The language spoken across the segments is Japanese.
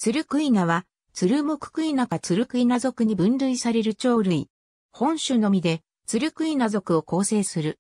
ツルクイナは、ツルモククイナかツルクイナ属に分類される鳥類。本種のみで、ツルクイナ属を構成する。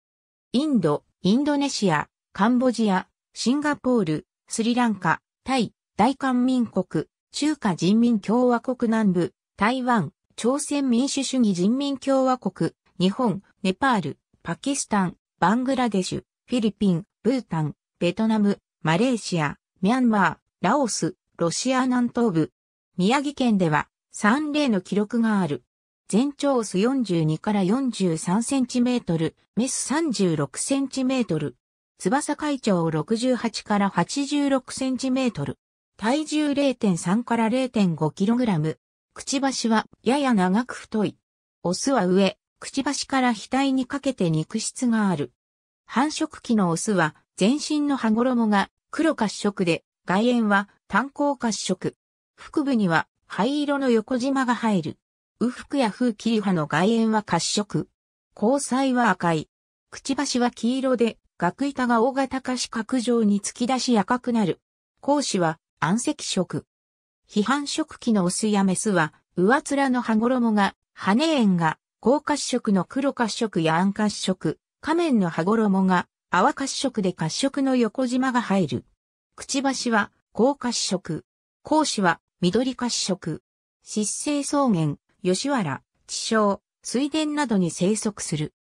インド、インドネシア、カンボジア、シンガポール、スリランカ、タイ、大韓民国、中華人民共和国南部、台湾、朝鮮民主主義人民共和国、日本、ネパール、パキスタン、バングラデシュ、フィリピン、ブータン、ベトナム、マレーシア、ミャンマー、ラオス、ロシア南東部。宮城県では3例の記録がある。全長オス42から43センチメートル、メス36センチメートル。翼海長68から86センチメートル。体重0.3から0.5キログラム。くちばしはやや長く太い。オスは上、くちばしから額にかけて肉質がある。繁殖期のオスは全身の歯衣が黒褐色で、外縁は炭鉱褐色。腹部には灰色の横縞が入る。右腹や風切り派の外縁は褐色。交際は赤い。くちばしは黄色で、額板が大型化四角状に突き出し赤くなる。講子は暗赤色。批判色期のオスやメスは、上面の羽衣が、羽縁が、高褐色の黒褐色や暗褐色、仮面の羽衣が、泡褐色で褐色の横縞が入る。くちばしは高褐色。講師は、緑褐色。湿生草原、吉原、地小、水田などに生息する。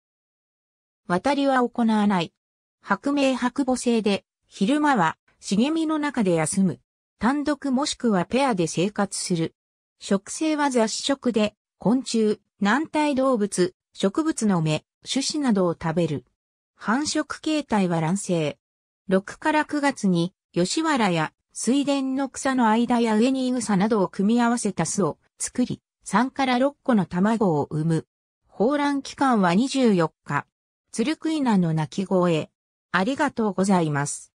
渡りは行わない。白明白母性で、昼間は茂みの中で休む。単独もしくはペアで生活する。食性は雑食で、昆虫、軟体動物、植物の芽、種子などを食べる。繁殖形態は卵生。6から9月に、吉原や水田の草の間や上に草などを組み合わせた巣を作り、3から6個の卵を産む。放卵期間は24日。鶴食いなの鳴き声。ありがとうございます。